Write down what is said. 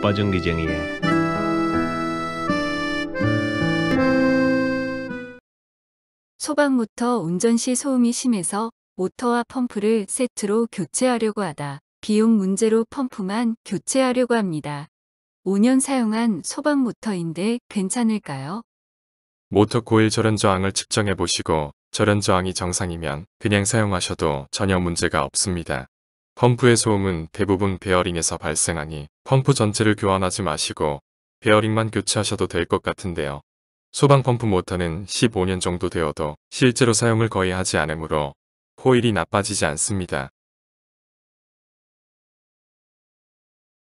바빠전 기쟁이에 소방모터 운전 시 소음이 심해서 모터와 펌프를 세트로 교체하려고 하다 비용 문제로 펌프만 교체하려고 합니다. 5년 사용한 소방모터인데 괜찮을까요? 모터 코일 절연 저항을 측정해 보시고 절연 저항이 정상이면 그냥 사용하셔도 전혀 문제가 없습니다. 펌프의 소음은 대부분 베어링에서 발생하니 펌프 전체를 교환하지 마시고 베어링만 교체하셔도 될 것 같은데요. 소방 펌프 모터는 15년 정도 되어도 실제로 사용을 거의 하지 않으므로 코일이 나빠지지 않습니다.